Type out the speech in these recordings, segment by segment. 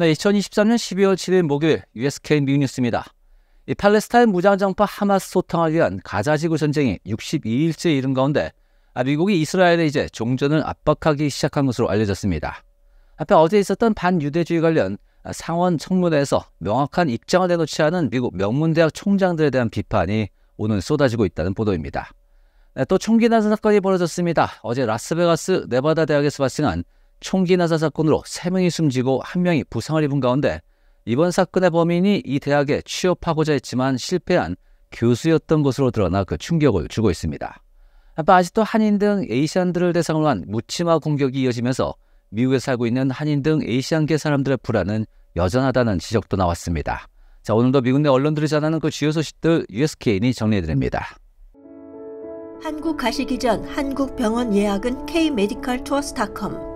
네, 2023년 12월 7일 목요일 USK 뉴스입니다. 이 팔레스타인 무장정파 하마스 소통을 위한 가자지구 전쟁이 62일째 이른 가운데 아, 미국이 이스라엘에 이제 종전을 압박하기 시작한 것으로 알려졌습니다. 앞에 어제 있었던 반유대주의 관련 아, 상원 청문회에서 명확한 입장을 내놓지 않은 미국 명문대학 총장들에 대한 비판이 오늘 쏟아지고 있다는 보도입니다. 네, 또 총기 난사 사건이 벌어졌습니다. 어제 라스베가스 네바다 대학에서 발생한 총기 나사 사건으로 3명이 숨지고 1명이 부상을 입은 가운데 이번 사건의 범인이 이 대학에 취업하고자 했지만 실패한 교수였던 것으로 드러나 그 충격을 주고 있습니다. 아직도 한인 등 에이시안들을 대상으로 한묻치마 공격이 이어지면서 미국에 살고 있는 한인 등 에이시안계 사람들의 불안은 여전하다는 지적도 나왔습니다. 자, 오늘도 미국 내 언론들이 전하는 그 주요 소식들 USKN이 정리해드립니다. 한국 가시기 전 한국 병원 예약은 kmedicaltours.com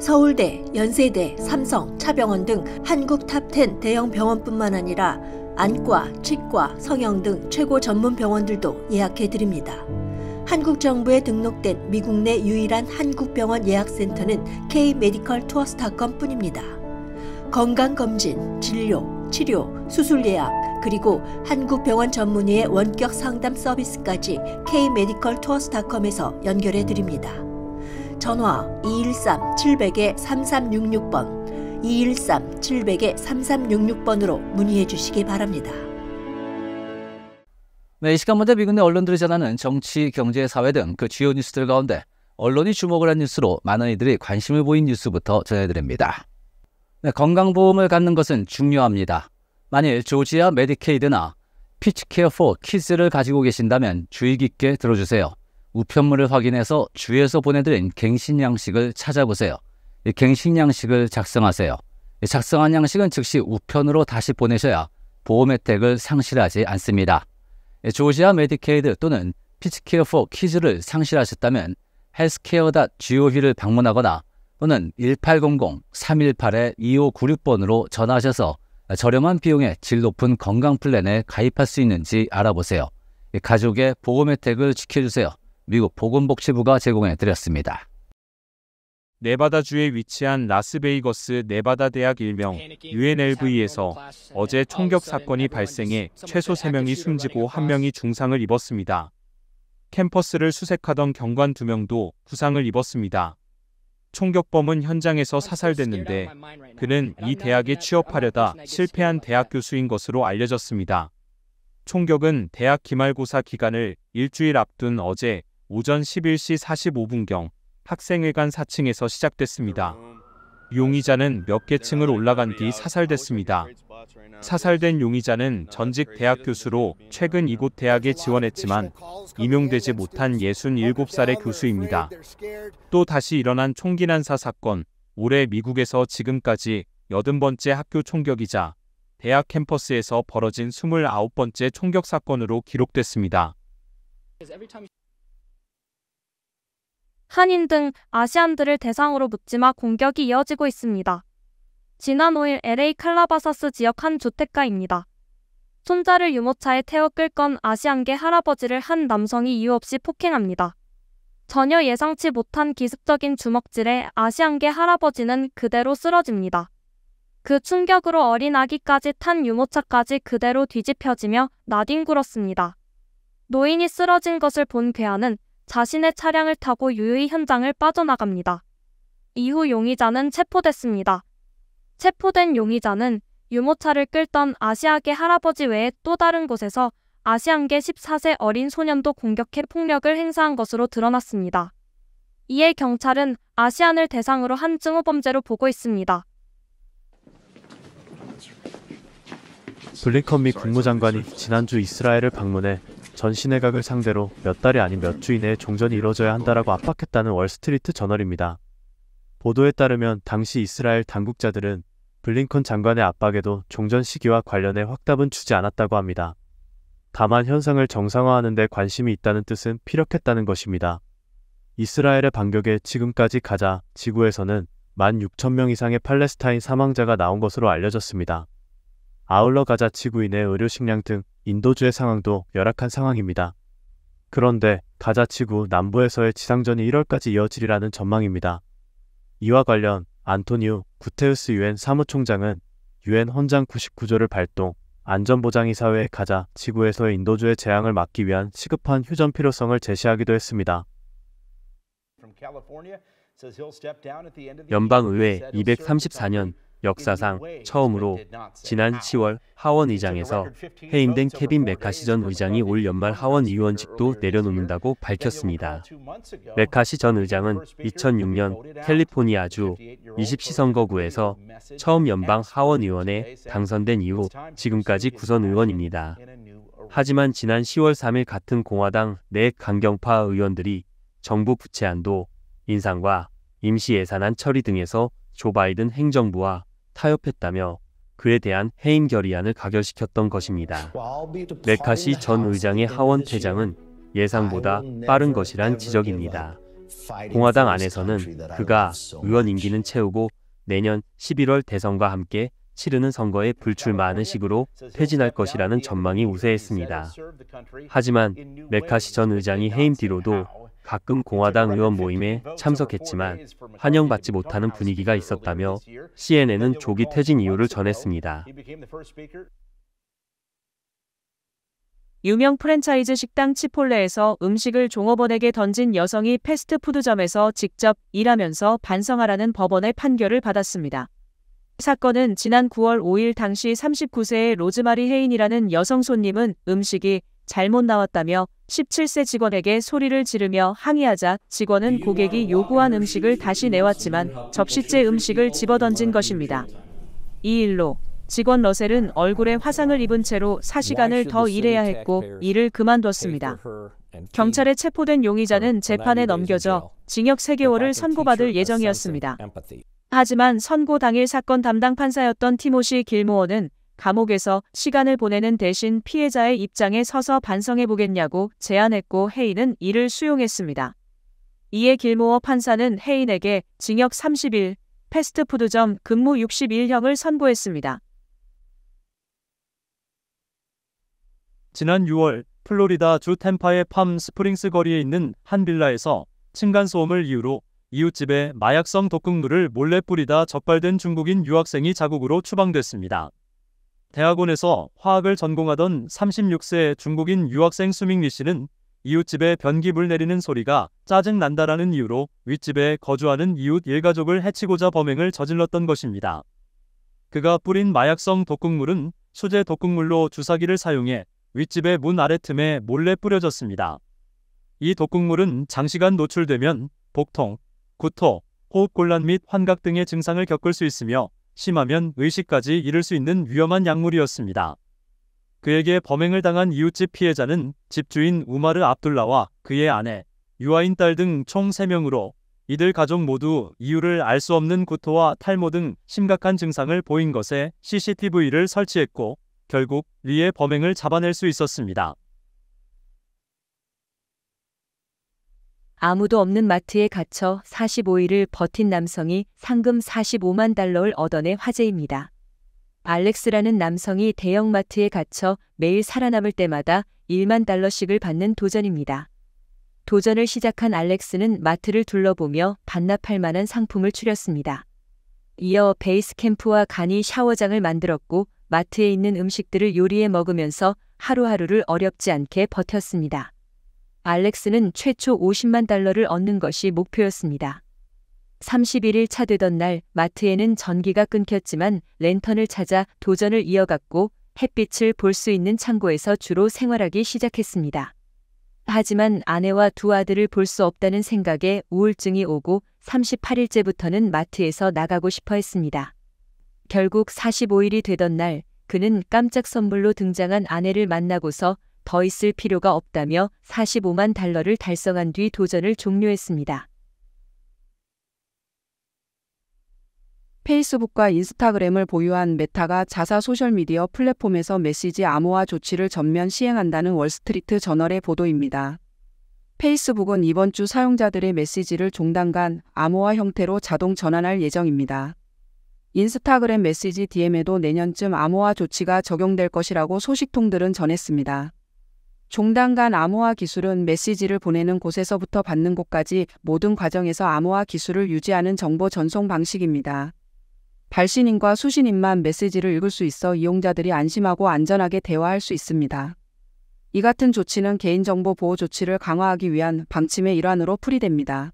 서울대, 연세대, 삼성, 차병원 등 한국 탑10 대형 병원뿐만 아니라 안과, 치과, 성형 등 최고 전문 병원들도 예약해 드립니다. 한국 정부에 등록된 미국 내 유일한 한국 병원 예약센터는 K 메디컬 투어스닷컴 뿐입니다. 건강 검진, 진료, 치료, 수술 예약, 그리고 한국병원 전문의의 원격 상담 서비스까지 K 메디컬 투어스닷컴에서 연결해 드립니다. 전화 213-700-3366번, 213-700-3366번으로 문의해 주시기 바랍니다. 네, 이 시간 먼저 미국 내 언론들이 전하는 정치, 경제, 사회 등 그 주요 뉴스들 가운데 언론이 주목을 한 뉴스로 많은 이들이 관심을 보인 뉴스부터 전해드립니다. 네, 건강보험을 갖는 것은 중요합니다. 만일 조지아 메디케이드나 피치케어 4 키즈를 가지고 계신다면 주의 깊게 들어주세요. 우편물을 확인해서 주에서 보내드린 갱신 양식을 찾아보세요. 갱신 양식을 작성하세요. 작성한 양식은 즉시 우편으로 다시 보내셔야 보험 혜택을 상실하지 않습니다. 조지아 메디케이드 또는 피치케어 4 키즈를 상실하셨다면 헬스케어.gov를 방문하거나 또는 1800-318-2596번으로 전화하셔서 저렴한 비용에 질 높은 건강 플랜에 가입할 수 있는지 알아보세요. 가족의 보험 혜택을 지켜주세요. 미국 보건복지부가 제공해 드렸습니다. 네바다주에 위치한 라스베이거스 네바다 대학 일명 UNLV에서 어제 총격 사건이 발생해 최소 3명이 숨지고 1명이 중상을 입었습니다. 캠퍼스를 수색하던 경관 2명도 부상을 입었습니다. 총격범은 현장에서 사살됐는데 그는 이 대학에 취업하려다 실패한 대학 교수인 것으로 알려졌습니다. 총격은 대학 기말고사 기간을 일주일 앞둔 어제 오전 11시 45분경 학생회관 4층에서 시작됐습니다. 용의자는 몇 개 층을 올라간 뒤 사살됐습니다. 사살된 용의자는 전직 대학 교수로 최근 이곳 대학에 지원했지만 임용되지 못한 67살의 교수입니다. 또 다시 일어난 총기 난사 사건, 올해 미국에서 지금까지 80번째 학교 총격이자 대학 캠퍼스에서 벌어진 29번째 총격 사건으로 기록됐습니다. 한인 등 아시안들을 대상으로 묻지마 공격이 이어지고 있습니다. 지난 5일 LA 칼라바사스 지역 한 주택가입니다. 손자를 유모차에 태워 끌건 아시안계 할아버지를 한 남성이 이유 없이 폭행합니다. 전혀 예상치 못한 기습적인 주먹질에 아시안계 할아버지는 그대로 쓰러집니다. 그 충격으로 어린 아기까지 탄 유모차까지 그대로 뒤집혀지며 나뒹굴었습니다. 노인이 쓰러진 것을 본 괴한은 자신의 차량을 타고 유의 현장을 빠져나갑니다. 이후 용의자는 체포됐습니다. 체포된 용의자는 유모차를 끌던 아시아계 할아버지 외에 또 다른 곳에서 아시안계 14세 어린 소년도 공격해 폭력을 행사한 것으로 드러났습니다. 이에 경찰은 아시안을 대상으로 한 증오 범죄로 보고 있습니다. 블링컨 미 국무장관이 지난주 이스라엘을 방문해 전신내각을 상대로 몇 달이 아닌 몇 주 이내에 종전이 이뤄져야 한다라고 압박했다는 월스트리트 저널입니다. 보도에 따르면 당시 이스라엘 당국자들은 블링컨 장관의 압박에도 종전 시기와 관련해 확답은 주지 않았다고 합니다. 다만 현상을 정상화하는 데 관심이 있다는 뜻은 피력했다는 것입니다. 이스라엘의 반격에 지금까지 가자 지구에서는 16,000명 이상의 팔레스타인 사망자가 나온 것으로 알려졌습니다. 아울러 가자 지구인의 의료식량 등 인도주의 상황도 열악한 상황입니다. 그런데 가자치구 남부에서의 지상전이 1월까지 이어지리라는 전망입니다. 이와 관련 안토니우 구테우스 유엔 사무총장은 유엔 헌장 99조를 발동, 안전보장이사회에 가자 지구에서의 인도주의 재앙을 막기 위한 시급한 휴전 필요성을 제시하기도 했습니다. 연방의회 234년 역사상 처음으로 지난 10월 하원 의장에서 해임된 케빈 메카시 전 의장이 올 연말 하원 의원직도 내려놓는다고 밝혔습니다. 메카시 전 의장은 2006년 캘리포니아주 20시 선거구에서 처음 연방 하원 의원에 당선된 이후 지금까지 구선 의원입니다. 하지만 지난 10월 3일 같은 공화당 내 강경파 의원들이 정부 부채안도 인상과 임시 예산안 처리 등에서 조 바이든 행정부와 타협했다며 그에 대한 해임 결의안을 가결시켰던 것입니다. 메카시 전 의장의 하원 퇴장은 예상보다 빠른 것이란 지적입니다. 공화당 안에서는 그가 의원 임기는 채우고 내년 11월 대선과 함께 치르는 선거에 불출마하는 식으로 퇴진할 것이라는 전망이 우세했습니다. 하지만 메카시 전 의장이 해임 뒤로도 가끔 공화당 의원 모임에 참석했지만 환영받지 못하는 분위기가 있었다며 CNN은 조기 퇴진 이유를 전했습니다. 유명 프랜차이즈 식당 치폴레에서 음식을 종업원에게 던진 여성이 패스트푸드점에서 직접 일하면서 반성하라는 법원의 판결을 받았습니다. 사건은 지난 9월 5일 당시 39세의 로즈마리 헤인이라는 여성 손님은 음식이 잘못 나왔다며 17세 직원에게 소리를 지르며 항의하자 직원은 고객이 요구한 음식을 다시 내왔지만 접시째 음식을 집어던진 것입니다. 이 일로 직원 러셀은 얼굴에 화상을 입은 채로 4시간을 더 일해야 했고 일을 그만뒀습니다. 경찰에 체포된 용의자는 재판에 넘겨져 징역 3개월을 선고받을 예정이었습니다. 하지만 선고 당일 사건 담당 판사였던 티모시 길모어는 감옥에서 시간을 보내는 대신 피해자의 입장에 서서 반성해보겠냐고 제안했고 헤인은 이를 수용했습니다. 이에 길모어 판사는 헤인에게 징역 30일, 패스트푸드점 근무 61형을 선고했습니다. 지난 6월 플로리다 주 템파의 팜 스프링스 거리에 있는 한 빌라에서 층간소음을 이유로 이웃집에 마약성 독극물을 몰래 뿌리다 적발된 중국인 유학생이 자국으로 추방됐습니다. 대학원에서 화학을 전공하던 36세 중국인 유학생 수밍리 씨는 이웃집에 변기물 내리는 소리가 짜증난다라는 이유로 윗집에 거주하는 이웃 일가족을 해치고자 범행을 저질렀던 것입니다. 그가 뿌린 마약성 독극물은 수제 독극물로 주사기를 사용해 윗집의 문 아래 틈에 몰래 뿌려졌습니다. 이 독극물은 장시간 노출되면 복통, 구토, 호흡곤란 및 환각 등의 증상을 겪을 수 있으며 심하면 의식까지 잃을 수 있는 위험한 약물이었습니다. 그에게 범행을 당한 이웃집 피해자는 집주인 우마르 압둘라와 그의 아내, 유아인 딸 등 총 3명으로 이들 가족 모두 이유를 알 수 없는 구토와 탈모 등 심각한 증상을 보인 것에 CCTV를 설치했고 결국 리의 범행을 잡아낼 수 있었습니다. 아무도 없는 마트에 갇혀 45일을 버틴 남성이 상금 45만 달러를 얻어내 화제입니다. 알렉스라는 남성이 대형마트에 갇혀 매일 살아남을 때마다 1만 달러씩을 받는 도전입니다. 도전을 시작한 알렉스는 마트를 둘러보며 반납할 만한 상품을 추렸습니다. 이어 베이스 캠프와 간이 샤워장을 만들었고 마트에 있는 음식들을 요리해 먹으면서 하루하루를 어렵지 않게 버텼습니다. 알렉스는 최초 50만 달러를 얻는 것이 목표였습니다. 31일 차 되던 날 마트에는 전기가 끊겼지만 랜턴을 찾아 도전을 이어갔고 햇빛을 볼 수 있는 창고에서 주로 생활하기 시작했습니다. 하지만 아내와 두 아들을 볼 수 없다는 생각에 우울증이 오고 38일째부터는 마트에서 나가고 싶어 했습니다. 결국 45일이 되던 날 그는 깜짝 선물로 등장한 아내를 만나고서 더 있을 필요가 없다며 45만 달러를 달성한 뒤 도전을 종료했습니다. 페이스북과 인스타그램을 보유한 메타가 자사 소셜미디어 플랫폼에서 메시지 암호화 조치를 전면 시행한다는 월스트리트 저널의 보도입니다. 페이스북은 이번 주 사용자들의 메시지를 종단 간 암호화 형태로 자동 전환할 예정입니다. 인스타그램 메시지 DM에도 내년쯤 암호화 조치가 적용될 것이라고 소식통들은 전했습니다. 종단 간 암호화 기술은 메시지를 보내는 곳에서부터 받는 곳까지 모든 과정에서 암호화 기술을 유지하는 정보 전송 방식입니다. 발신인과 수신인만 메시지를 읽을 수 있어 이용자들이 안심하고 안전하게 대화할 수 있습니다. 이 같은 조치는 개인정보 보호 조치를 강화하기 위한 방침의 일환으로 풀이됩니다.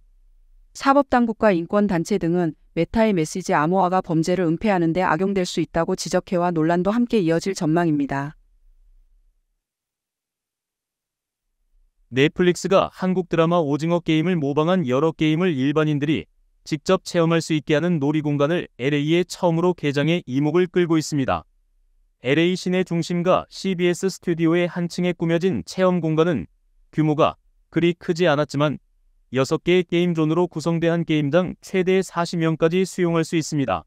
사법당국과 인권단체 등은 메타의 메시지 암호화가 범죄를 은폐하는 데 악용될 수 있다고 지적해와 논란도 함께 이어질 전망입니다. 넷플릭스가 한국 드라마 오징어 게임을 모방한 여러 게임을 일반인들이 직접 체험할 수 있게 하는 놀이공간을 LA에 처음으로 개장해 이목을 끌고 있습니다. LA 시내 중심과 CBS 스튜디오의 한층에 꾸며진 체험 공간은 규모가 그리 크지 않았지만 6개의 게임 존으로 구성된 게임당 최대 40명까지 수용할 수 있습니다.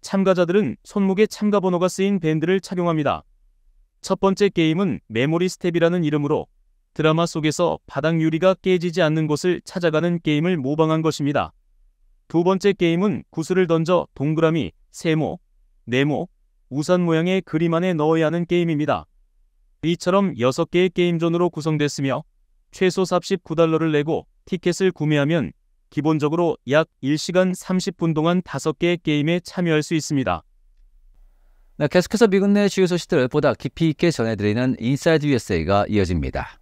참가자들은 손목에 참가 번호가 쓰인 밴드를 착용합니다. 첫 번째 게임은 메모리 스텝이라는 이름으로 드라마 속에서 바닥 유리가 깨지지 않는 곳을 찾아가는 게임을 모방한 것입니다. 두 번째 게임은 구슬을 던져 동그라미, 세모, 네모, 우산 모양의 그림 안에 넣어야 하는 게임입니다. 이처럼 6개의 게임존으로 구성됐으며 최소 49달러를 내고 티켓을 구매하면 기본적으로 약 1시간 30분 동안 5개의 게임에 참여할 수 있습니다. 네, 계속해서 미국 내 주요 소식들을 보다 깊이 있게 전해드리는 인사이드 USA가 이어집니다.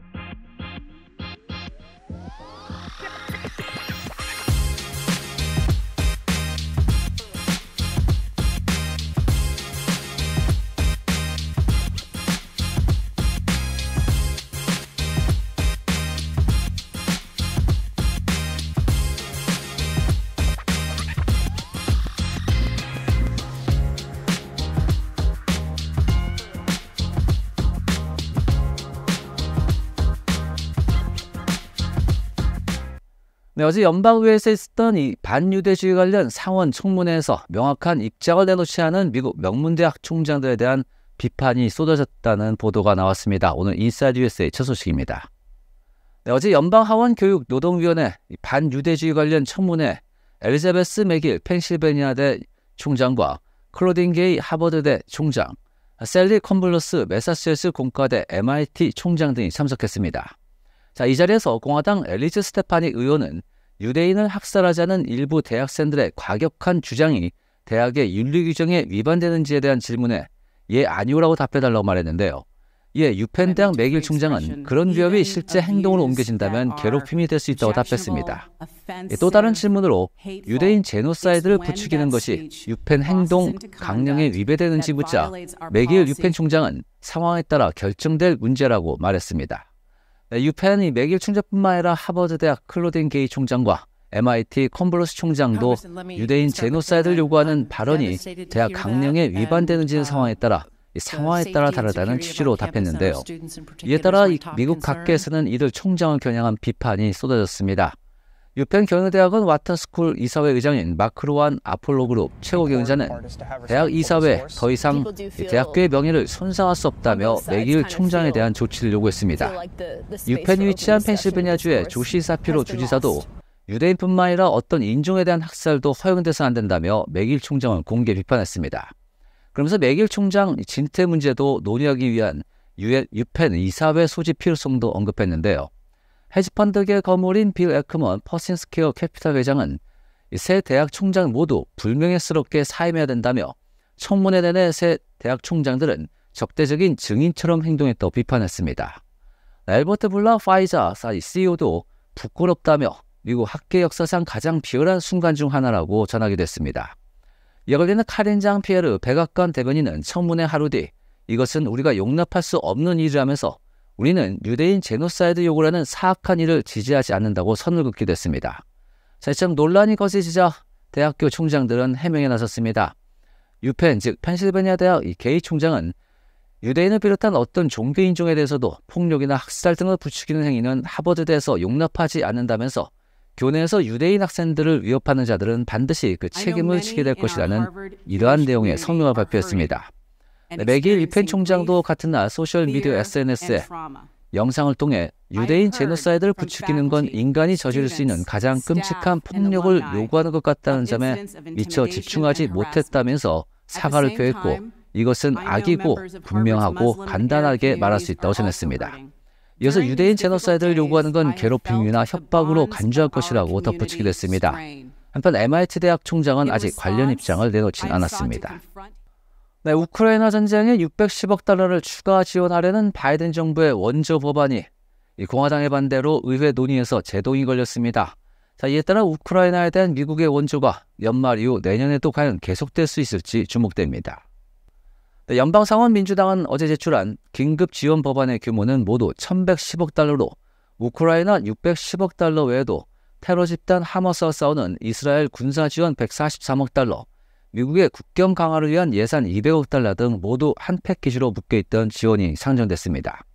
네, 어제 연방의회에서 있었던 이 반유대주의 관련 상원 청문회에서 명확한 입장을 내놓지 않은 미국 명문대학 총장들에 대한 비판이 쏟아졌다는 보도가 나왔습니다. 오늘 인사이드 USA의 첫 소식입니다. 네, 어제 연방하원교육노동위원회 반유대주의 관련 청문회 엘리자베스 맥일 펜실베니아대 총장과 클로딘 게이 하버드대 총장, 셀리 컨블러스 메사시세츠 공과대 MIT 총장 등이 참석했습니다. 자, 이 자리에서 공화당 엘리즈 스테파니 의원은 유대인을 학살하자는 일부 대학생들의 과격한 주장이 대학의 윤리 규정에 위반되는지에 대한 질문에 예 아니오라고 답해달라고 말했는데요. 이에 유펜 대학 맥일 총장은 그런 위협이 실제 행동으로 옮겨진다면 괴롭힘이 될 수 있다고 답했습니다. 예, 또 다른 질문으로 유대인 제노사이드를 부추기는 것이 유펜 행동 강령에 위배되는지 묻자 맥일 유펜 총장은 상황에 따라 결정될 문제라고 말했습니다. 네, 유펜이 맥일 총재뿐만 아니라 하버드대학 클로딘 게이 총장과 MIT 컨블러스 총장도 유대인 제노사이드를 요구하는 발언이 대학 강령에 위반되는지는 um, 상황에 따라 상황에 따라 다르다는 취지로 답했는데요. 이에 따라 미국 각계에서는 이들 총장을 겨냥한 비판이 쏟아졌습니다. 유펜 경영대학원 와턴스쿨 이사회 의장인 마크로완 아폴로그룹 최고 경영자는 대학 이사회 더 이상 대학교의 명예를 손상할 수 없다며 맥일 총장에 대한 조치를 요구했습니다. 유펜이 위치한 펜실베니아주의 조시 사피로 주지사도 유대인뿐만 아니라 어떤 인종에 대한 학살도 허용돼서 안 된다며 맥일 총장을 공개 비판했습니다. 그러면서 맥일 총장 진퇴 문제도 논의하기 위한 유펜 이사회 소집 필요성도 언급했는데요. 헤지펀드계 거물인 빌 에크먼 퍼슨스퀘어 캐피탈 회장은 새 대학 총장 모두 불명예스럽게 사임해야 된다며 청문회 내내 새 대학 총장들은 적대적인 증인처럼 행동했다고 비판했습니다. 엘버트 블라 파이자 CEO도 부끄럽다며 미국 학계 역사상 가장 비열한 순간 중 하나라고 전하기도 했습니다. 이 걸리는 카린장 피에르 백악관 대변인은 청문회 하루 뒤 이것은 우리가 용납할 수 없는 일이라면서 우리는 유대인 제노사이드 요구라는 사악한 일을 지지하지 않는다고 선을 긋게 됐습니다. 자, 이처럼 논란이 거세지자 대학교 총장들은 해명에 나섰습니다. 유펜, 즉 펜실베니아 대학 이 게이 총장은 유대인을 비롯한 어떤 종교 인종에 대해서도 폭력이나 학살 등을 부추기는 행위는 하버드대에서 용납하지 않는다면서 교내에서 유대인 학생들을 위협하는 자들은 반드시 그 책임을 지게 될 것이라는 이러한 내용의 성명을 발표했습니다. 레길 네, 이펜 총장도 같은 날 소셜미디어 SNS에 영상을 통해 유대인 제노사이드를 부추기는 건 인간이 저지를 수 있는 가장 끔찍한 폭력을 요구하는 것 같다는 점에 미처 집중하지 못했다면서 사과를 표했고 이것은 악이고 분명하고 간단하게 말할 수 있다고 전했습니다. 이어서 유대인 제노사이드를 요구하는 건 괴롭힘이나 협박으로 간주할 것이라고 덧붙이기도 했습니다. 한편 MIT 대학 총장은 아직 관련 입장을 내놓진 않았습니다. 네, 우크라이나 전쟁에 610억 달러를 추가 지원하려는 바이든 정부의 원조 법안이 공화당의 반대로 의회 논의에서 제동이 걸렸습니다. 자, 이에 따라 우크라이나에 대한 미국의 원조가 연말 이후 내년에도 과연 계속될 수 있을지 주목됩니다. 네, 연방상원 민주당은 어제 제출한 긴급 지원 법안의 규모는 모두 1110억 달러로 우크라이나 610억 달러 외에도 테러 집단 하마스와 싸우는 이스라엘 군사 지원 143억 달러, 미국의 국경 강화를 위한 예산 200억 달러 등 모두 한 패키지로 묶여있던 지원이 상정됐습니다.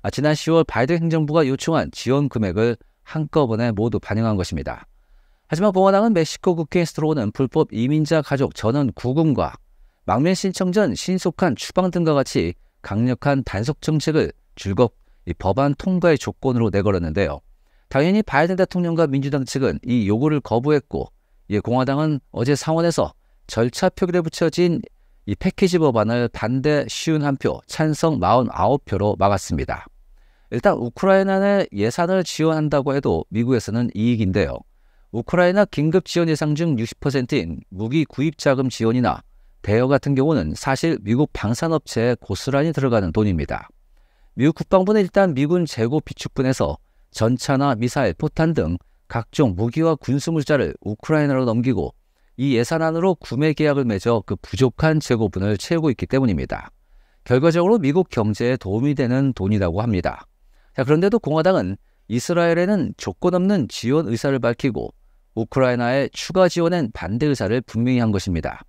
아, 지난 10월 바이든 행정부가 요청한 지원 금액을 한꺼번에 모두 반영한 것입니다. 하지만 공화당은 멕시코 국회에서 들어오는 불법 이민자 가족 전원 구금과 망면 신청 전 신속한 추방 등과 같이 강력한 단속 정책을 줄곧 법안 통과의 조건으로 내걸었는데요. 당연히 바이든 대통령과 민주당 측은 이 요구를 거부했고, 이에 공화당은 어제 상원에서 절차 표결에 붙여진 이 패키지 법안을 반대 쉬운 한 표, 찬성 49표로 막았습니다. 일단 우크라이나에 예산을 지원한다고 해도 미국에서는 이익인데요. 우크라이나 긴급 지원 예상 중 60%인 무기 구입 자금 지원이나 대여 같은 경우는 사실 미국 방산업체에 고스란히 들어가는 돈입니다. 미국 국방부는 일단 미군 재고 비축분에서 전차나 미사일, 포탄 등 각종 무기와 군수물자를 우크라이나로 넘기고 이 예산안으로 구매 계약을 맺어 그 부족한 재고분을 채우고 있기 때문입니다. 결과적으로 미국 경제에 도움이 되는 돈이라고 합니다. 자, 그런데도 공화당은 이스라엘에는 조건 없는 지원 의사를 밝히고 우크라이나의 추가 지원엔 반대 의사를 분명히 한 것입니다.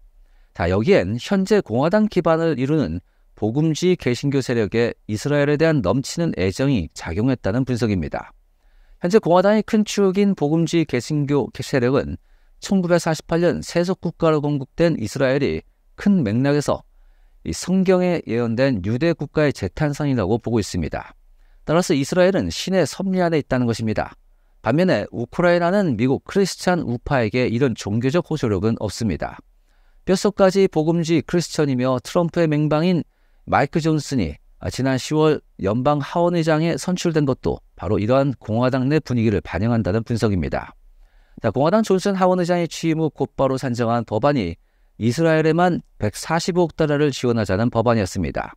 자, 여기엔 현재 공화당 기반을 이루는 복음주의 개신교 세력의 이스라엘에 대한 넘치는 애정이 작용했다는 분석입니다. 현재 공화당의 큰 축인 복음주의 개신교 세력은 1948년 세속 국가로 건국된 이스라엘이 큰 맥락에서 이 성경에 예언된 유대 국가의 재탄생이라고 보고 있습니다. 따라서 이스라엘은 신의 섭리 안에 있다는 것입니다. 반면에 우크라이나는 미국 크리스찬 우파에게 이런 종교적 호소력은 없습니다. 뼛속까지 복음주의 크리스천이며 트럼프의 맹방인 마이크 존슨이 지난 10월 연방 하원의장에 선출된 것도 바로 이러한 공화당 내 분위기를 반영한다는 분석입니다. 자, 공화당 존슨 하원 의장이 취임 후 곧바로 산정한 법안이 이스라엘에만 145억 달러를 지원하자는 법안이었습니다.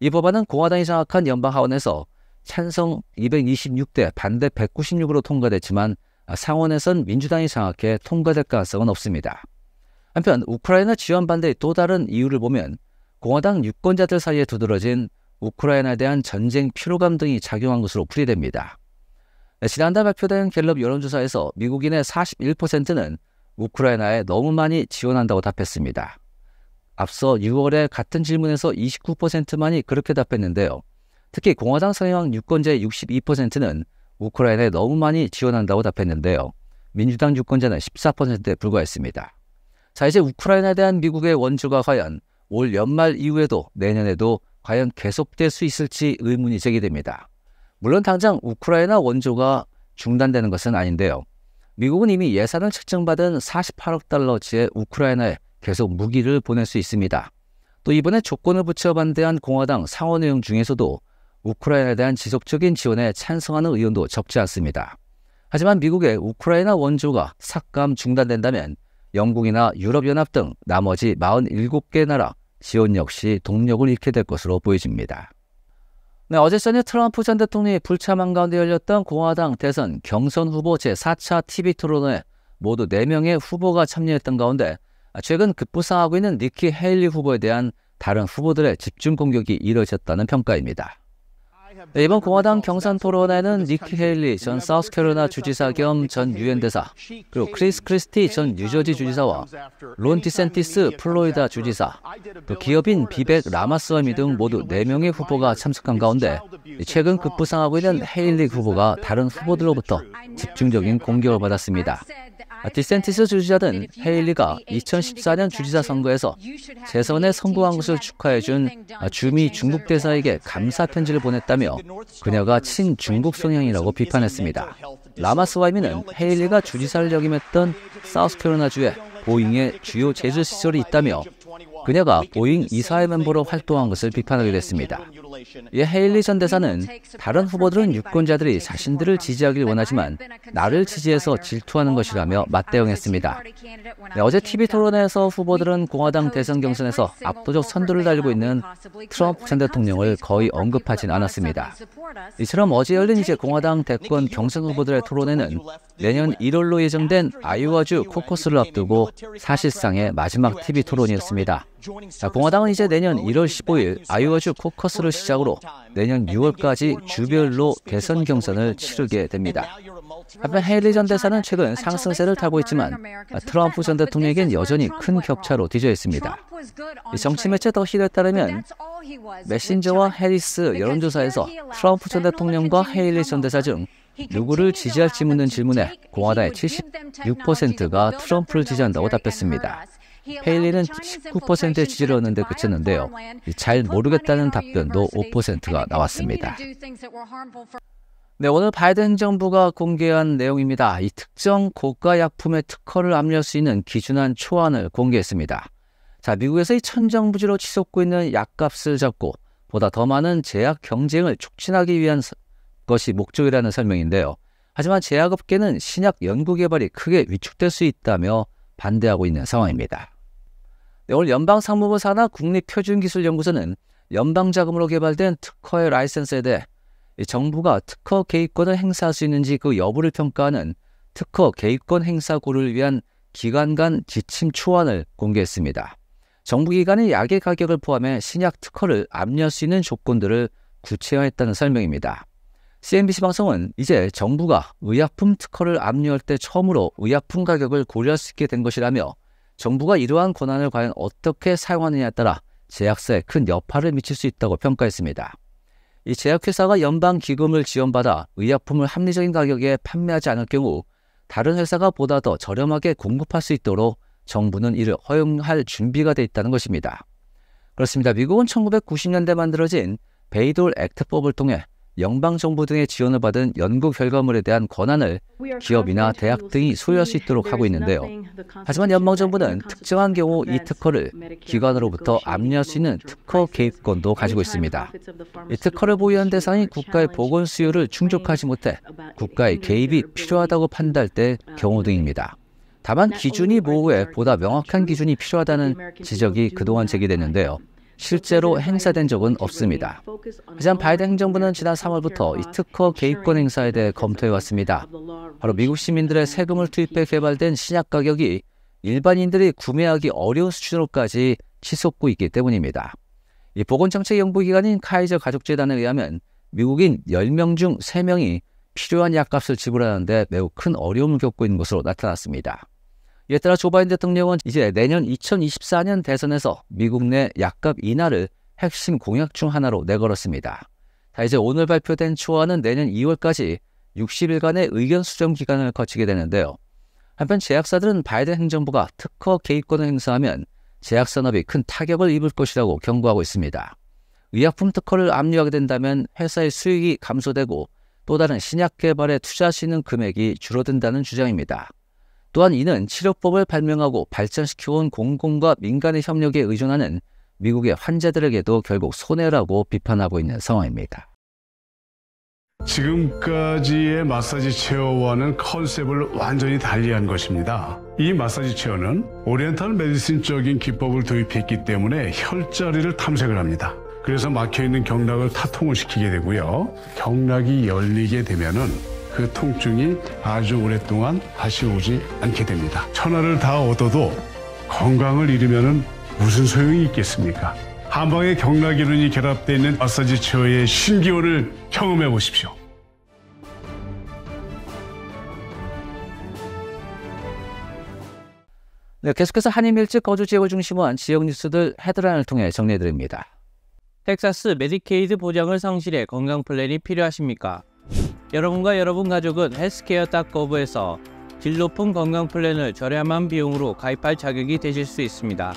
이 법안은 공화당이 장악한 연방 하원에서 찬성 226대 반대 196으로 통과됐지만 상원에선 민주당이 장악해 통과될 가능성은 없습니다. 한편 우크라이나 지원 반대의 또 다른 이유를 보면 공화당 유권자들 사이에 두드러진 우크라이나에 대한 전쟁 피로감 등이 작용한 것으로 풀이됩니다. 네, 지난달 발표된 갤럽 여론조사에서 미국인의 41%는 우크라이나에 너무 많이 지원한다고 답했습니다. 앞서 6월에 같은 질문에서 29%만이 그렇게 답했는데요. 특히 공화당 성향 유권자의 62%는 우크라이나에 너무 많이 지원한다고 답했는데요. 민주당 유권자는 14%에 불과했습니다. 자, 이제 우크라이나에 대한 미국의 원조가 과연 올 연말 이후에도 내년에도 과연 계속될 수 있을지 의문이 제기됩니다. 물론 당장 우크라이나 원조가 중단되는 것은 아닌데요. 미국은 이미 예산을 책정받은 48억 달러치의 우크라이나에 계속 무기를 보낼 수 있습니다. 또 이번에 조건을 붙여 반대한 공화당 상원의원 중에서도 우크라이나에 대한 지속적인 지원에 찬성하는 의원도 적지 않습니다. 하지만 미국의 우크라이나 원조가 삭감 중단된다면 영국이나 유럽연합 등 나머지 47개 나라 지원 역시 동력을 잃게 될 것으로 보여집니다. 네, 어제 저녁 트럼프 전 대통령이 불참한 가운데 열렸던 공화당 대선 경선 후보 제4차 TV 토론회 모두 4명의 후보가 참여했던 가운데 최근 급부상하고 있는 니키 헤일리 후보에 대한 다른 후보들의 집중 공격이 이뤄졌다는 평가입니다. 이번 공화당 경선 토론회는 니키 헤일리 전 사우스캐롤리나 주지사 겸 전 유엔 대사, 그리고 크리스 크리스티 전 뉴저지 주지사와 론 디센티스 플로리다 주지사, 또 기업인 비백 라마스와미 등 모두 4명의 후보가 참석한 가운데 최근 급부상하고 있는 헤일리 후보가 다른 후보들로부터 집중적인 공격을 받았습니다. 아, 디센티스 주지자는 헤일리가 2014년 주지사 선거에서 재선에 성공한 것을 축하해준 아, 주미 중국 대사에게 감사 편지를 보냈다며 했으며 그녀가 친중국 성향이라고 비판했습니다. 라마스와이미는 헤일리가 주지사를 역임했던 사우스캐롤라주에 보잉의 주요 제조 시설이 있다며 그녀가 보잉 이사회 멤버로 활동한 것을 비판하게 됐습니다. 이 예, 헤일리 전 대사는 다른 후보들은 유권자들이 자신들을 지지하길 원하지만 나를 지지해서 질투하는 것이라며 맞대응했습니다. 네, 어제 TV 토론에서 후보들은 공화당 대선 경선에서 압도적 선두를 달리고 있는 트럼프 전 대통령을 거의 언급하진 않았습니다. 이처럼 어제 열린 이제 공화당 대권 경선 후보들의 토론에는 내년 1월로 예정된 아이오와주 코커스를 앞두고 사실상의 마지막 TV 토론이었습니다. 공화당은 이제 내년 1월 15일 아이오와주 코커스를 시작으로 내년 6월까지 주별로 개선 경선을 치르게 됩니다. 한편 헤일리 전 대사는 최근 상승세를 타고 있지만 트럼프 전 대통령에겐 여전히 큰 격차로 뒤져 있습니다. 정치 매체 더 힐에 따르면 메신저와 해리스 여론조사에서 트럼프 전 대통령과 헤일리 전 대사 중 누구를 지지할지 묻는 질문에 공화당의 76%가 트럼프를 지지한다고 답했습니다. 헤일리는 19%의 지지를 얻는 데 그쳤는데요. 잘 모르겠다는 답변도 5%가 나왔습니다. 네, 오늘 바이든 정부가 공개한 내용입니다. 이 특정 고가 약품의 특허를 압류할 수 있는 기준한 초안을 공개했습니다. 자, 미국에서 이 천정부지로 치솟고 있는 약값을 잡고 보다 더 많은 제약 경쟁을 촉진하기 위한 것이 목적이라는 설명인데요. 하지만 제약업계는 신약 연구 개발이 크게 위축될 수 있다며 반대하고 있는 상황입니다. 네, 오늘 연방상무부 산하 국립표준기술연구소는 연방자금으로 개발된 특허의 라이센스에 대해 정부가 특허 개입권을 행사할 수 있는지 그 여부를 평가하는 특허 개입권 행사 고를 위한 기관 간 지침 초안을 공개했습니다. 정부 기관이 약의 가격을 포함해 신약 특허를 압류할 수 있는 조건들을 구체화했다는 설명입니다. CNBC 방송은 이제 정부가 의약품 특허를 압류할 때 처음으로 의약품 가격을 고려할 수 있게 된 것이라며 정부가 이러한 권한을 과연 어떻게 사용하느냐에 따라 제약사에 큰 여파를 미칠 수 있다고 평가했습니다. 이 제약회사가 연방 기금을 지원받아 의약품을 합리적인 가격에 판매하지 않을 경우 다른 회사가 보다 더 저렴하게 공급할 수 있도록 정부는 이를 허용할 준비가 돼 있다는 것입니다. 그렇습니다. 미국은 1990년대 만들어진 베이돌 액트법을 통해 연방 정부 등의 지원을 받은 연구 결과물에 대한 권한을 기업이나 대학 등이 소유할 수 있도록 하고 있는데요. 하지만 연방 정부는 특정한 경우 이 특허를 기관으로부터 압류할 수 있는 특허 개입권도 가지고 있습니다. 이 특허를 보유한 대상이 국가의 보건 수요를 충족하지 못해 국가의 개입이 필요하다고 판단할 때 경우 등입니다. 다만 기준이 모호해 보다 명확한 기준이 필요하다는 지적이 그동안 제기됐는데요. 실제로 행사된 적은 없습니다. 하지만 바이든 행정부는 지난 3월부터 이 특허 개입권 행사에 대해 검토해 왔습니다. 바로 미국 시민들의 세금을 투입해 개발된 신약 가격이 일반인들이 구매하기 어려운 수준으로까지 치솟고 있기 때문입니다. 이 보건정책 연구기관인 카이저 가족재단에 의하면 미국인 10명 중 3명이 필요한 약값을 지불하는데 매우 큰 어려움을 겪고 있는 것으로 나타났습니다. 이에 따라 조 바이든 대통령은 이제 내년 2024년 대선에서 미국 내 약값 인하를 핵심 공약 중 하나로 내걸었습니다. 자, 이제 오늘 발표된 초안은 내년 2월까지 60일간의 의견 수정 기간을 거치게 되는데요. 한편 제약사들은 바이든 행정부가 특허 개입권을 행사하면 제약 산업이 큰 타격을 입을 것이라고 경고하고 있습니다. 의약품 특허를 압류하게 된다면 회사의 수익이 감소되고 또 다른 신약 개발에 투자하시는 금액이 줄어든다는 주장입니다. 또한 이는 치료법을 발명하고 발전시켜온 공공과 민간의 협력에 의존하는 미국의 환자들에게도 결국 손해라고 비판하고 있는 상황입니다. 지금까지의 마사지 체어와는 컨셉을 완전히 달리한 것입니다. 이 마사지 체어는 오리엔탈 메디신적인 기법을 도입했기 때문에 혈자리를 탐색을 합니다. 그래서 막혀있는 경락을 타통을 시키게 되고요. 경락이 열리게 되면은 그 통증이 아주 오랫동안 다시 오지 않게 됩니다. 천하를 다 얻어도 건강을 잃으면 무슨 소용이 있겠습니까? 한방에 경락이론이 결합되어 있는 마사지 체어의 신기원을 경험해 보십시오. 네, 계속해서 한인밀집 거주 지역을 중심한 지역 뉴스들 헤드라인을 통해 정리해드립니다. 텍사스 메디케이드 보장을 상실해 건강 플랜이 필요하십니까? 여러분과 여러분 가족은 헬스케어닷거브에서 질 높은 건강 플랜을 저렴한 비용으로 가입할 자격이 되실 수 있습니다.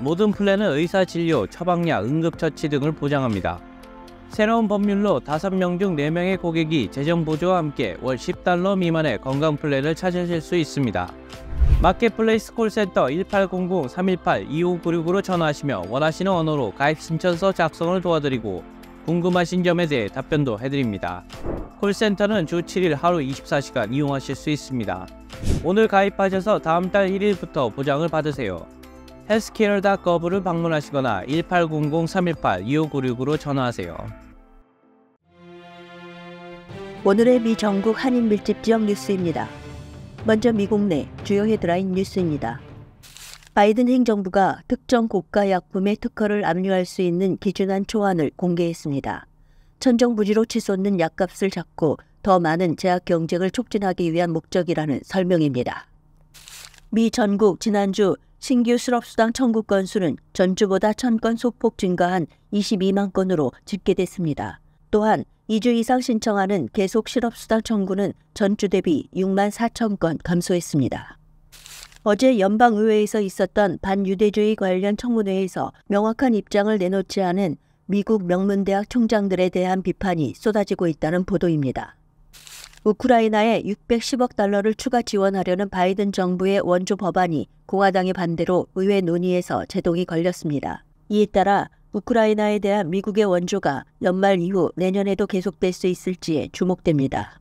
모든 플랜은 의사 진료, 처방약, 응급처치 등을 보장합니다. 새로운 법률로 5명 중 4명의 고객이 재정 보조와 함께 월 10달러 미만의 건강 플랜을 찾으실 수 있습니다. 마켓플레이스 콜센터 1800-318-2596으로 전화하시며 원하시는 언어로 가입 신청서 작성을 도와드리고 궁금하신 점에 대해 답변도 해드립니다. 콜센터는 주 7일 하루 24시간 이용하실 수 있습니다. 오늘 가입하셔서 다음 달 1일부터 보장을 받으세요. 헬스케어.gov를 방문하시거나 1800-318-2596으로 전화하세요. 오늘의 미 전국 한인 밀집 지역 뉴스입니다. 먼저 미국 내 주요 헤드라인 뉴스입니다. 바이든 행정부가 특정 고가 약품의 특허를 압류할 수 있는 기준안 초안을 공개했습니다. 천정부지로 치솟는 약값을 잡고 더 많은 제약 경쟁을 촉진하기 위한 목적이라는 설명입니다. 미 전국 지난주 신규 실업수당 청구 건수는 전주보다 1000건 소폭 증가한 22만 건으로 집계됐습니다. 또한 2주 이상 신청하는 계속 실업수당 청구는 전주 대비 6만 4천 건 감소했습니다. 어제 연방의회에서 있었던 반유대주의 관련 청문회에서 명확한 입장을 내놓지 않은 미국 명문대학 총장들에 대한 비판이 쏟아지고 있다는 보도입니다. 우크라이나에 610억 달러를 추가 지원하려는 바이든 정부의 원조 법안이 공화당의 반대로 의회 논의에서 제동이 걸렸습니다. 이에 따라 우크라이나에 대한 미국의 원조가 연말 이후 내년에도 계속될 수 있을지 에 주목됩니다.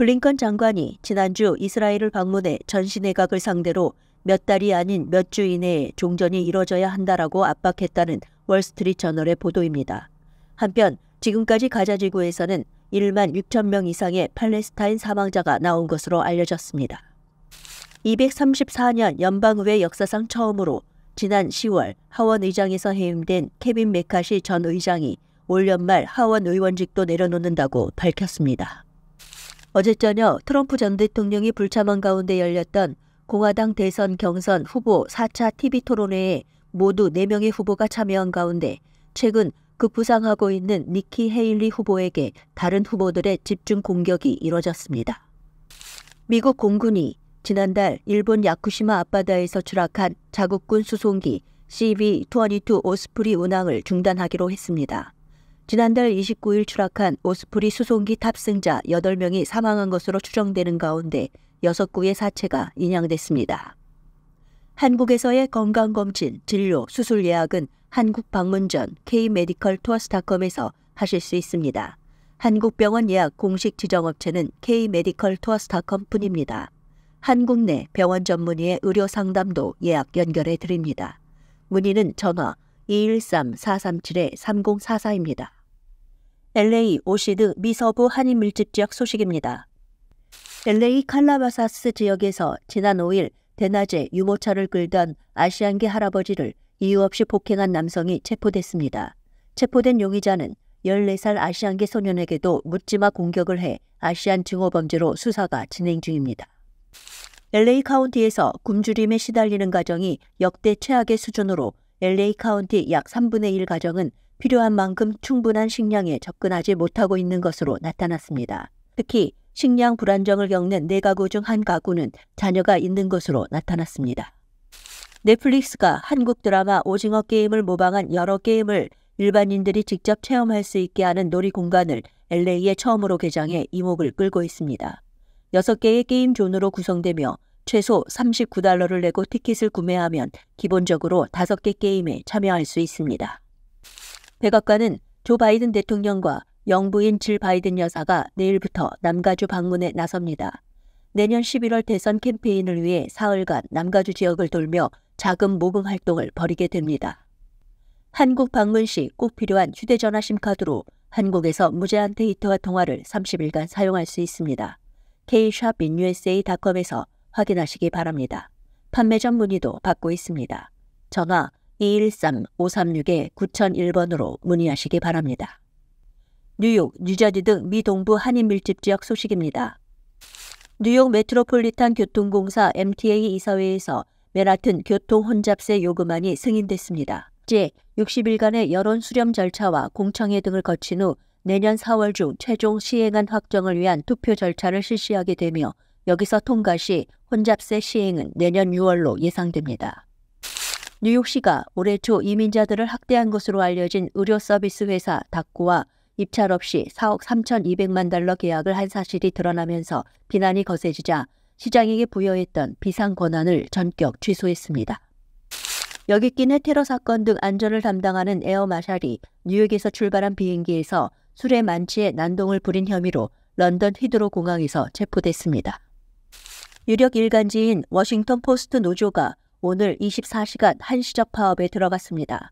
블링컨 장관이 지난주 이스라엘을 방문해 전시 내각을 상대로 몇 달이 아닌 몇 주 이내에 종전이 이뤄져야 한다라고 압박했다는 월스트리트 저널의 보도입니다. 한편 지금까지 가자 지구에서는 1만 6천 명 이상의 팔레스타인 사망자가 나온 것으로 알려졌습니다. 234년 연방의회 역사상 처음으로 지난 10월 하원 의장에서 해임된 케빈 메카시 전 의장이 올 연말 하원 의원직도 내려놓는다고 밝혔습니다. 어제 저녁 트럼프 전 대통령이 불참한 가운데 열렸던 공화당 대선 경선 후보 4차 TV 토론회에 모두 4명의 후보가 참여한 가운데 최근 급부상하고 있는 니키 헤일리 후보에게 다른 후보들의 집중 공격이 이뤄졌습니다. 미국 공군이 지난달 일본 야쿠시마 앞바다에서 추락한 자국군 수송기 CV-22 오스프리 운항을 중단하기로 했습니다. 지난달 29일 추락한 오스프리 수송기 탑승자 8명이 사망한 것으로 추정되는 가운데 6구의 사체가 인양됐습니다. 한국에서의 건강검진, 진료, 수술 예약은 한국 방문 전 K-메디컬 투어스닷컴에서 하실 수 있습니다. 한국병원 예약 공식 지정업체는 K-메디컬 투어스닷컴 뿐입니다. 한국 내 병원 전문의의 의료 상담도 예약 연결해 드립니다. 문의는 전화 213-437-3044입니다. LA 오시드 미서부 한인밀집 지역 소식입니다. LA 칼라바사스 지역에서 지난 5일 대낮에 유모차를 끌던 아시안계 할아버지를 이유 없이 폭행한 남성이 체포됐습니다. 체포된 용의자는 14살 아시안계 소년에게도 묻지마 공격을 해 아시안 증오범죄로 수사가 진행 중입니다. LA 카운티에서 굶주림에 시달리는 가정이 역대 최악의 수준으로 LA 카운티 약 3분의 1 가정은 필요한 만큼 충분한 식량에 접근하지 못하고 있는 것으로 나타났습니다. 특히 식량 불안정을 겪는 네 가구 중 한 가구는 자녀가 있는 것으로 나타났습니다. 넷플릭스가 한국 드라마 오징어 게임을 모방한 여러 게임을 일반인들이 직접 체험할 수 있게 하는 놀이 공간을 LA에 처음으로 개장해 이목을 끌고 있습니다. 6개의 게임 존으로 구성되며 최소 39달러를 내고 티켓을 구매하면 기본적으로 5개 게임에 참여할 수 있습니다. 백악관은 조 바이든 대통령과 영부인 질 바이든 여사가 내일부터 남가주 방문에 나섭니다. 내년 11월 대선 캠페인을 위해 사흘간 남가주 지역을 돌며 자금 모금 활동을 벌이게 됩니다. 한국 방문 시 꼭 필요한 휴대전화 심카드로 한국에서 무제한 데이터와 통화를 30일간 사용할 수 있습니다. k-inusa.com에서 확인하시기 바랍니다. 판매점 문의도 받고 있습니다. 전화 213-536-9001번으로 문의하시기 바랍니다. 뉴욕, 뉴저지 등 미 동부 한인 밀집 지역 소식입니다. 뉴욕 메트로폴리탄 교통공사 MTA 이사회에서 맨하튼 교통 혼잡세 요금안이 승인됐습니다. 제 60일간의 여론 수렴 절차와 공청회 등을 거친 후 내년 4월 중 최종 시행안 확정을 위한 투표 절차를 실시하게 되며 여기서 통과 시 혼잡세 시행은 내년 6월로 예상됩니다. 뉴욕시가 올해 초 이민자들을 학대한 것으로 알려진 의료 서비스 회사 닥구와 입찰 없이 4억 3,200만 달러 계약을 한 사실이 드러나면서 비난이 거세지자 시장에게 부여했던 비상 권한을 전격 취소했습니다. 여객기내 테러 사건 등 안전을 담당하는 에어 마샬이 뉴욕에서 출발한 비행기에서 술에 만취해 난동을 부린 혐의로 런던 히드로 공항에서 체포됐습니다. 유력 일간지인 워싱턴 포스트 노조가 오늘 24시간 한시적 파업에 들어갔습니다.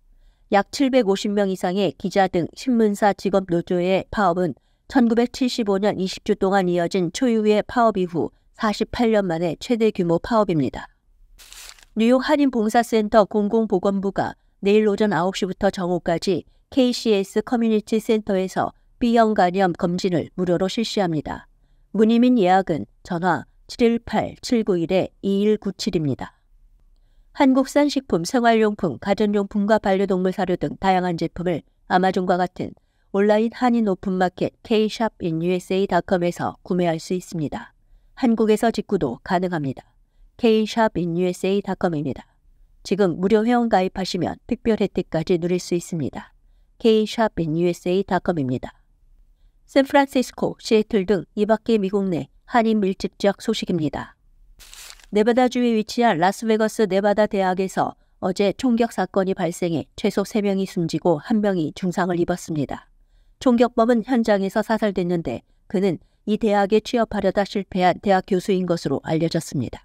약 750명 이상의 기자 등 신문사 직업 노조의 파업은 1975년 20주 동안 이어진 초유의 파업 이후 48년 만에 최대 규모 파업입니다. 뉴욕 한인봉사센터 공공보건부가 내일 오전 9시부터 정오까지 KCS 커뮤니티 센터에서 B형 간염 검진을 무료로 실시합니다. 문의민 예약은 전화 718-791-2197입니다. 한국산 식품, 생활용품, 가전용품과 반려동물 사료 등 다양한 제품을 아마존과 같은 온라인 한인 오픈마켓 kshopinUSA.com에서 구매할 수 있습니다. 한국에서 직구도 가능합니다. kshopinUSA.com입니다. 지금 무료 회원 가입하시면 특별 혜택까지 누릴 수 있습니다. kshopinUSA.com입니다. 샌프란시스코, 시애틀 등 이밖의 미국 내 한인 밀집지역 소식입니다. 네바다주에 위치한 라스베거스 네바다 대학에서 어제 총격 사건이 발생해 최소 3명이 숨지고 1명이 중상을 입었습니다. 총격범은 현장에서 사살됐는데 그는 이 대학에 취업하려다 실패한 대학 교수인 것으로 알려졌습니다.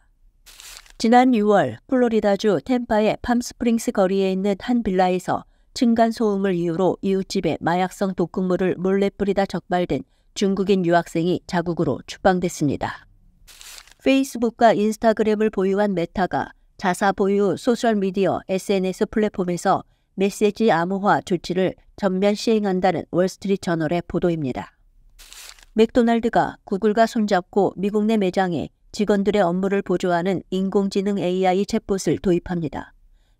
지난 6월 플로리다주 템파의 팜스프링스 거리에 있는 한 빌라에서 층간소음을 이유로 이웃집에 마약성 독극물을 몰래 뿌리다 적발된 중국인 유학생이 자국으로 추방됐습니다. 페이스북과 인스타그램을 보유한 메타가 자사 보유 소셜미디어 SNS 플랫폼에서 메시지 암호화 조치를 전면 시행한다는 월스트리트저널의 보도입니다. 맥도날드가 구글과 손잡고 미국 내 매장에 직원들의 업무를 보조하는 인공지능 AI 챗봇을 도입합니다.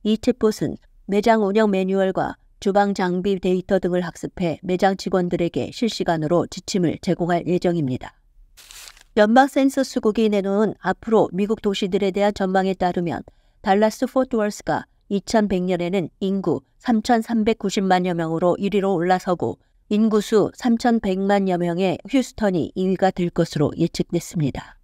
이 챗봇은 매장 운영 매뉴얼과 주방 장비 데이터 등을 학습해 매장 직원들에게 실시간으로 지침을 제공할 예정입니다. 연방 센서 수국이 내놓은 앞으로 미국 도시들에 대한 전망에 따르면 달라스 포트월스가 2100년에는 인구 3,390만여 명으로 1위로 올라서고 인구수 3,100만여 명의 휴스턴이 2위가 될 것으로 예측됐습니다.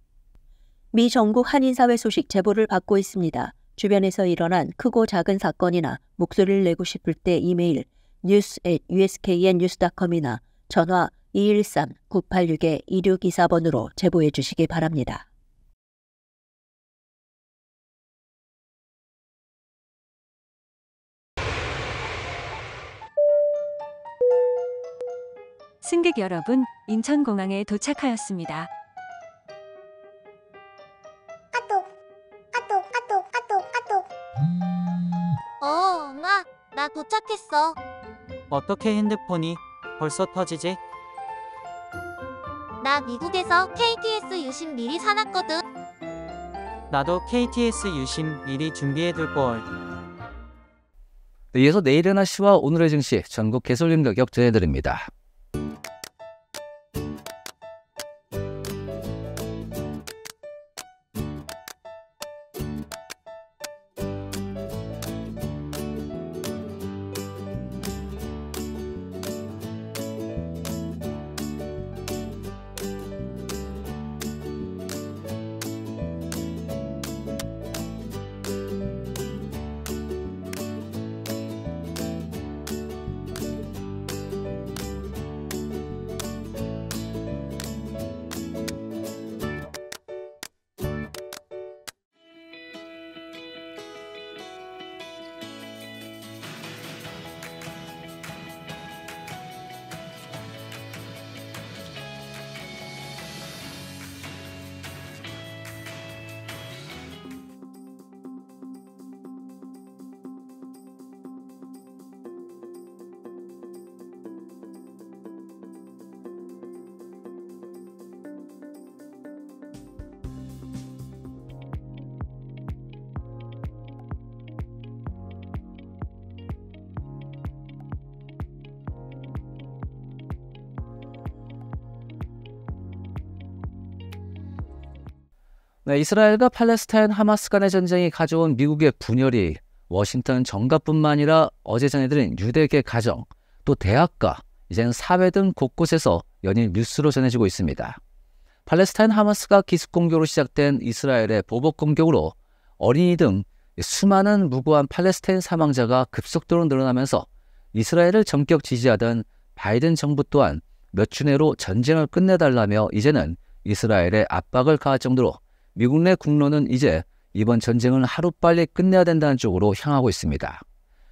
미 전국 한인사회 소식 제보를 받고 있습니다. 주변에서 일어난 크고 작은 사건이나 목소리를 내고 싶을 때 이메일 news at usknnews.com이나 전화 213-986-2624번으로 제보해 주시기 바랍니다. 승객 여러분, 인천공항에 도착하였습니다. 어, 엄마, 나 도착했어. 어떻게 핸드폰이 벌써 터지지? 나 미국에서 KTS 유심 미리 사놨거든. 나도 KTS 유심 미리 준비해둘걸. 이어서 내일은 아씨와 오늘의 증시 전국 개솔림 가격 전해드립니다. 네, 이스라엘과 팔레스타인 하마스 간의 전쟁이 가져온 미국의 분열이 워싱턴 정가뿐만 아니라 어제 전해드린 유대계 가정, 또대학과 이제는 사회 등 곳곳에서 연일 뉴스로 전해지고 있습니다. 팔레스타인 하마스가 기습 공격으로 시작된 이스라엘의 보복 공격으로 어린이 등 수많은 무고한 팔레스타인 사망자가 급속도로 늘어나면서 이스라엘을 전격 지지하던 바이든 정부 또한 몇 주 내로 전쟁을 끝내달라며 이제는 이스라엘에 압박을 가할 정도로 미국 내 국론은 이제 이번 전쟁을 하루빨리 끝내야 된다는 쪽으로 향하고 있습니다.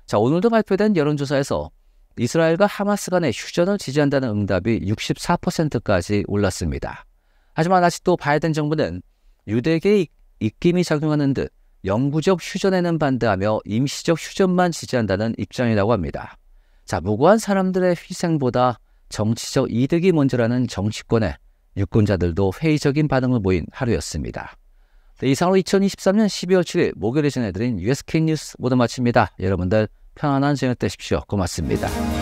자, 오늘도 발표된 여론조사에서 이스라엘과 하마스 간의 휴전을 지지한다는 응답이 64%까지 올랐습니다. 하지만 아직도 바이든 정부는 유대계의 입김이 작용하는 듯 영구적 휴전에는 반대하며 임시적 휴전만 지지한다는 입장이라고 합니다. 자, 무고한 사람들의 희생보다 정치적 이득이 먼저라는 정치권의 유권자들도 회의적인 반응을 보인 하루였습니다. 네, 이상으로 2023년 12월 7일 목요일에 전해드린 USK 뉴스 모두 마칩니다. 여러분들 편안한 저녁 되십시오. 고맙습니다.